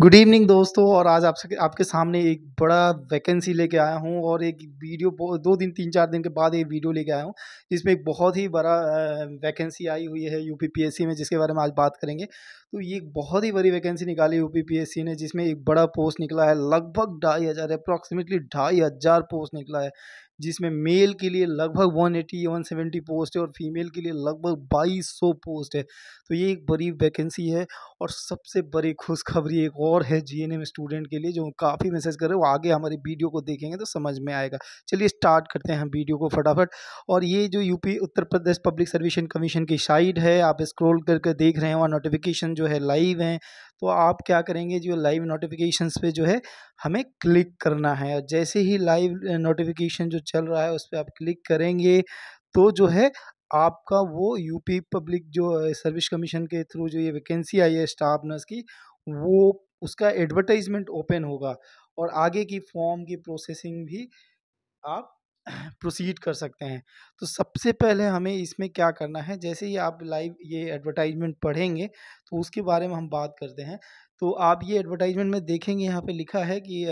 Good evening दोस्तों और आज आपसे आपके सामने एक बड़ा वैकेंसी लेके आया हूँ और एक वीडियो दो दिन तीन चार दिन के बाद एक वीडियो लेके आया हूँ जिसमें एक बहुत ही बड़ा वैकेंसी आई हुई है यूपीपीएससी में जिसके बारे में आज बात करेंगे तो ये बहुत ही बड़ी वैकेंसी निकाली यूपीपीएससी ने जिसमें एक बड़ा पोस्ट निकला है लगभग ढाई हज़ार अप्रॉक्सीमेटली ढाई हज़ार पोस्ट निकला है जिसमें मेल के लिए लगभग 180 170 पोस्ट है और फीमेल के लिए लगभग 2200 पोस्ट है तो ये एक बड़ी वैकेंसी है और सबसे बड़ी खुशखबरी एक और है जीएनएम स्टूडेंट के लिए जो काफ़ी मैसेज कर रहे हो आगे हमारी वीडियो को देखेंगे तो समझ में आएगा चलिए स्टार्ट करते हैं हम वीडियो को फटाफट और ये जो UP Uttar Pradesh public service commission की साइट है आप स्क्रोल करके देख रहे हैं वहाँ नोटिफिकेशन जो है लाइव हैं तो आप क्या करेंगे जो लाइव नोटिफिकेशंस पे जो है हमें क्लिक करना है जैसे ही लाइव नोटिफिकेशन जो चल रहा है उस पर आप क्लिक करेंगे तो जो है आपका वो यूपी पब्लिक जो सर्विस कमीशन के थ्रू जो ये वैकेंसी आई है स्टाफ नर्स की वो उसका एडवर्टाइजमेंट ओपन होगा और आगे की फॉर्म की प्रोसेसिंग भी आप प्रोसीड कर सकते हैं तो सबसे पहले हमें इसमें क्या करना है जैसे ही आप लाइव ये एडवर्टाइजमेंट पढ़ेंगे तो उसके बारे में हम बात करते हैं तो आप ये एडवर्टाइजमेंट में देखेंगे यहाँ पे लिखा है कि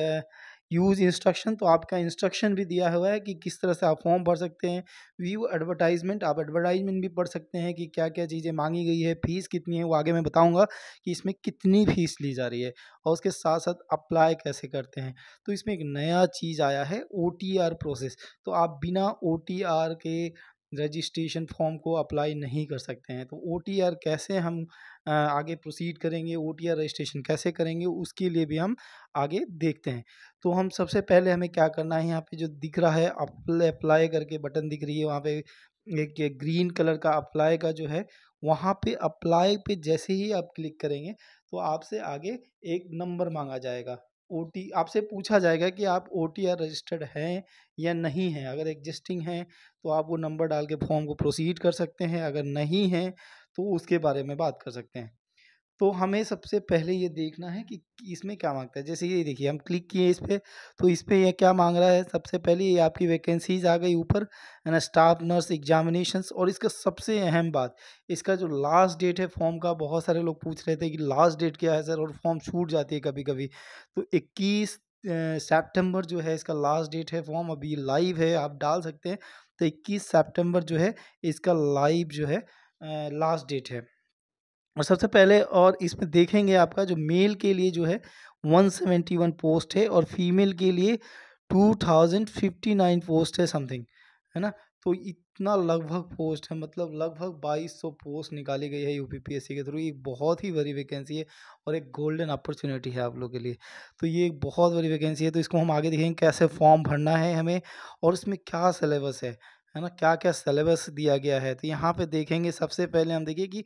यूज़ इंस्ट्रक्शन तो आपका इंस्ट्रक्शन भी दिया हुआ है कि किस तरह से आप फॉर्म भर सकते हैं व्यू एडवर्टाइजमेंट आप एडवर्टाइजमेंट भी पढ़ सकते हैं कि क्या क्या चीज़ें मांगी गई है फ़ीस कितनी है वो आगे मैं बताऊँगा कि इसमें कितनी फ़ीस ली जा रही है और उसके साथ साथ अप्लाई कैसे करते हैं तो इसमें एक नया चीज़ आया है ओ प्रोसेस तो आप बिना ओ के रजिस्ट्रेशन फॉर्म को अप्लाई नहीं कर सकते हैं तो ओ कैसे हम आगे प्रोसीड करेंगे ओ रजिस्ट्रेशन कैसे करेंगे उसके लिए भी हम आगे देखते हैं तो हम सबसे पहले हमें क्या करना है यहाँ पे जो दिख रहा है अप्लाई करके बटन दिख रही है वहाँ पे एक ग्रीन कलर का अप्लाई का जो है वहाँ पे अप्लाई पे जैसे ही आप क्लिक करेंगे तो आपसे आगे एक नंबर मांगा जाएगा ओ आपसे पूछा जाएगा कि आप ओ टी आर रजिस्टर्ड हैं या नहीं हैं अगर एग्जिस्टिंग हैं तो आप वो नंबर डाल के फॉर्म को प्रोसीड कर सकते हैं अगर नहीं हैं तो उसके बारे में बात कर सकते हैं तो हमें सबसे पहले ये देखना है कि इसमें क्या मांगता है जैसे ये देखिए हम क्लिक किए इस पर तो इस पर यह क्या मांग रहा है सबसे पहले ये आपकी वैकेंसीज आ गई ऊपर है ना स्टाफ नर्स एग्जामिनेशंस और इसका सबसे अहम बात इसका जो लास्ट डेट है फॉर्म का बहुत सारे लोग पूछ रहे थे कि लास्ट डेट क्या है सर और फॉर्म छूट जाती है कभी कभी तो इक्कीस सेप्टेम्बर जो है इसका लास्ट डेट है फॉर्म अभी लाइव है आप डाल सकते हैं तो इक्कीस सेप्टेम्बर जो है इसका लाइव जो है लास्ट डेट है और सबसे पहले और इसमें देखेंगे आपका जो मेल के लिए जो है 171 पोस्ट है और फीमेल के लिए 2059 पोस्ट है समथिंग है ना तो इतना लगभग पोस्ट है मतलब लगभग 2200 पोस्ट निकाली गई है यूपीपीएससी के थ्रू ये बहुत ही बड़ी वैकेंसी है और एक गोल्डन अपॉर्चुनिटी है आप लोग के लिए तो ये एक बहुत बड़ी वैकेंसी है तो इसको हम आगे देखेंगे कैसे फॉर्म भरना है हमें और इसमें क्या सिलेबस है है ना क्या क्या सिलेबस दिया गया है तो यहाँ पे देखेंगे सबसे पहले हम देखिए कि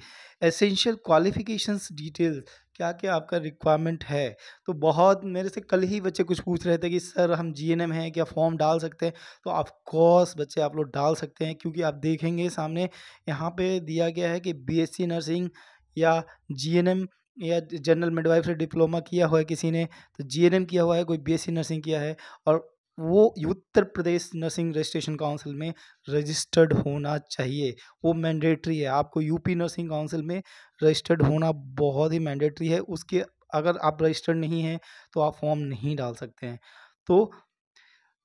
एसेंशियल क्वालिफिकेशंस डिटेल क्या क्या आपका रिक्वायरमेंट है तो बहुत मेरे से कल ही बच्चे कुछ पूछ रहे थे कि सर हम जी एन एम हैं क्या फॉर्म डाल सकते हैं तो ऑफकोर्स बच्चे आप लोग डाल सकते हैं क्योंकि आप देखेंगे सामने यहाँ पर दिया गया है कि बी एस सी नर्सिंग या जी एन एम या जनरल मिडवाइफ से डिप्लोमा किया हुआ है किसी ने तो जी एन एम किया हुआ है कोई बी एस सी नर्सिंग किया है और वो Uttar Pradesh nursing registration council में रजिस्टर्ड होना चाहिए वो मैंडेटरी है आपको यूपी नर्सिंग काउंसिल में रजिस्टर्ड होना बहुत ही मैंडेटरी है उसके अगर आप रजिस्टर्ड नहीं हैं तो आप फॉर्म नहीं डाल सकते हैं तो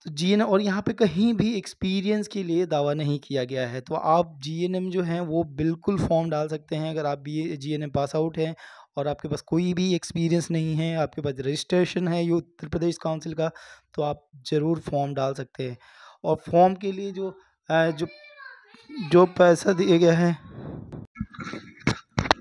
तो जी और यहाँ पे कहीं भी एक्सपीरियंस के लिए दावा नहीं किया गया है तो आप जी जो हैं वो बिल्कुल फॉर्म डाल सकते हैं अगर आप बी जी पास आउट हैं और आपके पास कोई भी एक्सपीरियंस नहीं है आपके पास रजिस्ट्रेशन है ये उत्तर प्रदेश काउंसिल का तो आप ज़रूर फॉर्म डाल सकते हैं और फॉर्म के लिए जो जो जो पैसा दिया गया है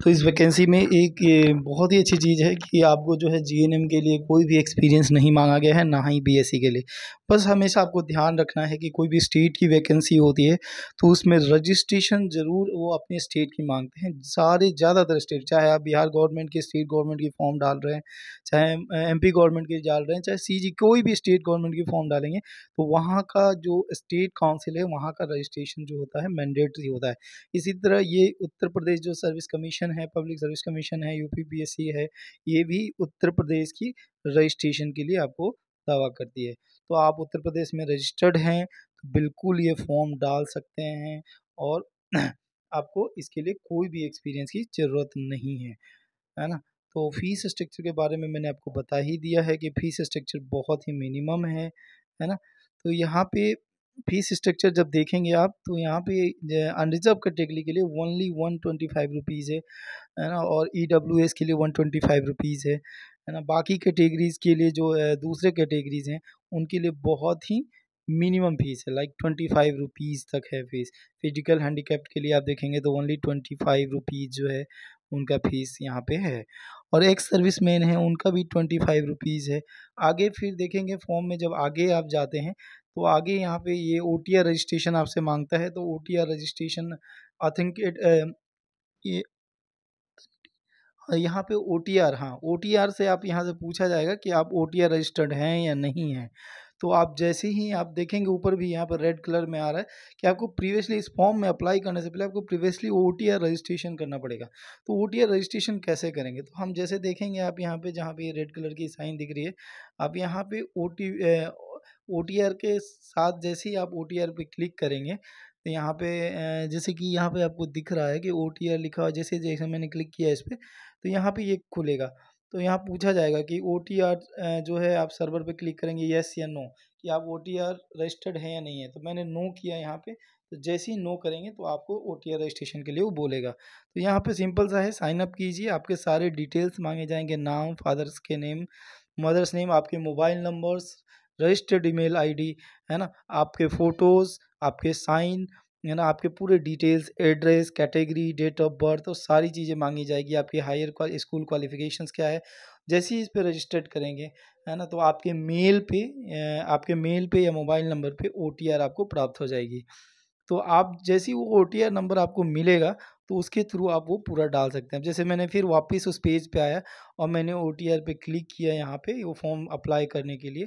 तो इस वैकेंसी में एक ये बहुत ही अच्छी चीज़ है कि आपको जो है जीएनएम के लिए कोई भी एक्सपीरियंस नहीं मांगा गया है ना ही बीएससी के लिए बस हमेशा आपको ध्यान रखना है कि कोई भी स्टेट की वैकेंसी होती है तो उसमें रजिस्ट्रेशन ज़रूर वो अपने स्टेट की मांगते हैं सारे ज़्यादातर स्टेट चाहे आप बिहार गवर्नमेंट के स्टेट गवर्नमेंट की फॉर्म डाल रहे हैं चाहे एम गवर्नमेंट की डाल रहे हैं चाहे सी कोई भी स्टेट गवर्नमेंट की फॉर्म डालेंगे तो वहाँ का जो स्टेट काउंसिल है वहाँ का रजिस्ट्रेशन जो होता है मैंडेटरी होता है इसी तरह ये उत्तर प्रदेश जो सर्विस कमीशन है पब्लिक सर्विस कमीशन है यूपीपीएससी है ये भी उत्तर प्रदेश की रजिस्ट्रेशन के लिए आपको दावा करती है तो आप उत्तर प्रदेश में रजिस्टर्ड हैं तो बिल्कुल ये फॉर्म डाल सकते हैं और आपको इसके लिए कोई भी एक्सपीरियंस की ज़रूरत नहीं है है ना तो फीस स्ट्रक्चर के बारे में मैंने आपको बता ही दिया है कि फ़ीस स्ट्रक्चर बहुत ही मिनिमम है है ना तो यहाँ पे फीस स्ट्रक्चर जब देखेंगे आप तो यहाँ पे अनरिजर्व कैटेगरी के लिए only one twenty five rupees है है ना और ई डब्ल्यू एस के लिए वन ट्वेंटी फाइव रुपीज़ है है ना बाकी कैटेगरीज़ के लिए जो दूसरे कैटेगरीज़ हैं उनके लिए बहुत ही मिनिमम फीस है लाइक ट्वेंटी फाइव रुपीज़ तक है फीस फिजिकल हैंडीकेप्ट के लिए आप देखेंगे तो ओनली ट्वेंटी फाइव रुपीज़ जो है उनका फीस यहाँ पे है और एक्स सर्विस मैन है उनका भी ट्वेंटी फाइव रुपीज़ है आगे फिर देखेंगे फॉर्म में जब आगे आप जाते हैं तो आगे यहाँ पे ये ओ रजिस्ट्रेशन आपसे मांगता है तो ओ रजिस्ट्रेशन ऑथेंटिकेट ये यहाँ पे ओ टी आर हाँ ओ टी आर से आप यहाँ से पूछा जाएगा कि आप ओ टी आर रजिस्टर्ड हैं या नहीं हैं तो आप जैसे ही आप देखेंगे ऊपर भी यहाँ पर रेड कलर में आ रहा है कि आपको प्रीवियसली इस फॉर्म में अप्लाई करने से पहले आपको previously O T R registration करना पड़ेगा तो ओ टी आर रजिस्ट्रेशन कैसे करेंगे तो हम जैसे देखेंगे आप यहाँ पे जहाँ पे रेड कलर की साइन दिख रही है आप यहाँ पे ओ टी ओ के साथ जैसे ही आप ओ पे क्लिक करेंगे तो यहाँ पे जैसे कि यहाँ पे आपको दिख रहा है कि ओ लिखा हुआ जैसे जैसे मैंने क्लिक किया इस पर तो यहाँ पे ये खुलेगा तो यहाँ पूछा जाएगा कि ओ जो है आप सर्वर पे क्लिक करेंगे येस या नो कि आप ओ रजिस्टर्ड हैं या नहीं है तो मैंने नो किया यहाँ पे तो जैसे ही नो करेंगे तो आपको ओ रजिस्ट्रेशन के लिए वो बोलेगा तो यहाँ पे सिंपल सा है साइन अप कीजिए आपके सारे डिटेल्स मांगे जाएंगे नाम फादर्स के नेम मदर्स नेम आपके mobile numbers registered email ID है ना आपके फ़ोटोज़ आपके साइन है ना आपके पूरे details address category date of birth और तो सारी चीज़ें मांगी जाएगी आपकी हायर स्कूल क्वालिफिकेशन क्या है जैसे ही इस पर रजिस्टर्ड करेंगे है ना तो आपके मेल पे आपके मेल पे या मोबाइल नंबर पे ओ आपको प्राप्त हो जाएगी तो आप जैसे ही वो ओ नंबर आपको मिलेगा तो उसके थ्रू आप वो पूरा डाल सकते हैं जैसे मैंने फिर वापस उस पेज पे आया और मैंने ओ पे क्लिक किया यहाँ पे वो फॉर्म अप्लाई करने के लिए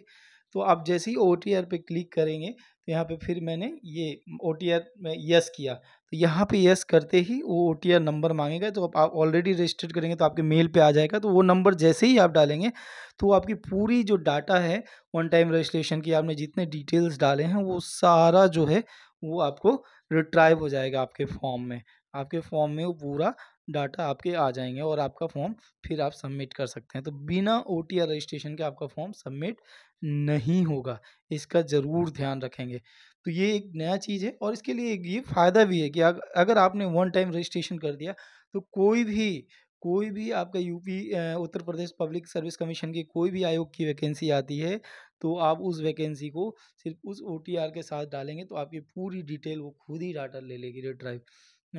तो आप जैसे ही ओ टी आर पर क्लिक करेंगे तो यहाँ पे फिर मैंने ये ओ टी आर में यस किया तो यहाँ पे यस करते ही वो ओ टी आर नंबर मांगेगा तो आप ऑलरेडी रजिस्टर्ड करेंगे तो आपके मेल पे आ जाएगा तो वो नंबर जैसे ही आप डालेंगे तो आपकी पूरी जो डाटा है वन टाइम रजिस्ट्रेशन की आपने जितने डिटेल्स डाले हैं वो सारा जो है वो आपको रिट्राइव हो जाएगा आपके फॉर्म में आपके फॉर्म में वो पूरा डाटा आपके आ जाएंगे और आपका फॉर्म फिर आप सबमिट कर सकते हैं तो बिना ओ रजिस्ट्रेशन के आपका फॉर्म सबमिट नहीं होगा इसका ज़रूर अच्छा। ध्यान रखेंगे तो ये एक नया चीज़ है और इसके लिए ये फ़ायदा भी है कि अगर आपने वन टाइम रजिस्ट्रेशन कर दिया तो कोई भी कोई भी आपका UP Uttar Pradesh public service commission की कोई भी आयोग की वैकेंसी आती है तो आप उस वैकेंसी को सिर्फ उस ओ के साथ डालेंगे तो आपकी पूरी डिटेल वो खुद ही डाटा ले लेगी रेड ड्राइव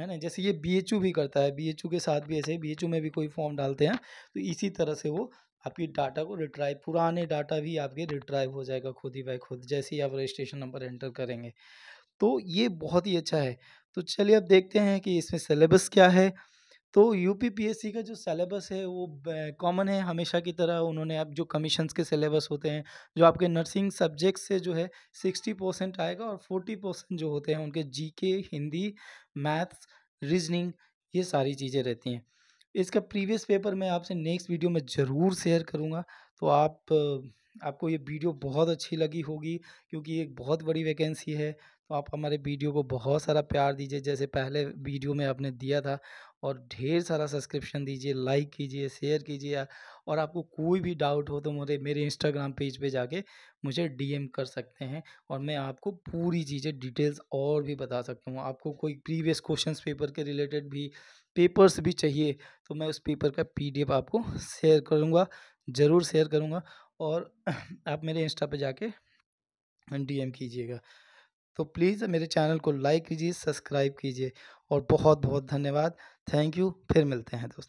है ना जैसे ये बी भी करता है बी के साथ भी ऐसे बी में भी कोई फॉर्म डालते हैं तो इसी तरह से वो आपकी डाटा को रिट्राइव पुराने डाटा भी आपके रिट्राइव हो जाएगा खुद ही बाई खुद जैसे ही आप रजिस्ट्रेशन नंबर एंटर करेंगे तो ये बहुत ही अच्छा है तो चलिए अब देखते हैं कि इसमें सिलेबस क्या है तो यूपीपीएससी का जो सिलेबस है वो कॉमन है हमेशा की तरह उन्होंने अब जो कमीशन के सिलेबस होते हैं जो आपके नर्सिंग सब्जेक्ट से जो है सिक्सटी परसेंट आएगा और फोर्टी परसेंट जो होते हैं उनके जीके हिंदी मैथ्स रीजनिंग ये सारी चीज़ें रहती हैं इसका प्रीवियस पेपर मैं आपसे नेक्स्ट वीडियो में ज़रूर शेयर करूँगा तो आप आपको ये वीडियो बहुत अच्छी लगी होगी क्योंकि एक बहुत बड़ी वैकेंसी है तो आप हमारे वीडियो को बहुत सारा प्यार दीजिए जैसे पहले वीडियो में आपने दिया था और ढेर सारा सब्सक्रिप्शन दीजिए लाइक कीजिए शेयर कीजिए और आपको कोई भी डाउट हो तो मुझे मेरे इंस्टाग्राम पेज पे जाके मुझे डीएम कर सकते हैं और मैं आपको पूरी चीज़ें डिटेल्स और भी बता सकता हूँ आपको कोई प्रीवियस क्वेश्चन पेपर के रिलेटेड भी पेपर्स भी चाहिए तो मैं उस पेपर का पी आपको शेयर करूँगा ज़रूर शेयर करूँगा और आप मेरे इंस्टा पर जाके एम कीजिएगा तो प्लीज़ मेरे चैनल को लाइक कीजिए सब्सक्राइब कीजिए और बहुत बहुत धन्यवाद थैंक यू फिर मिलते हैं दोस्तों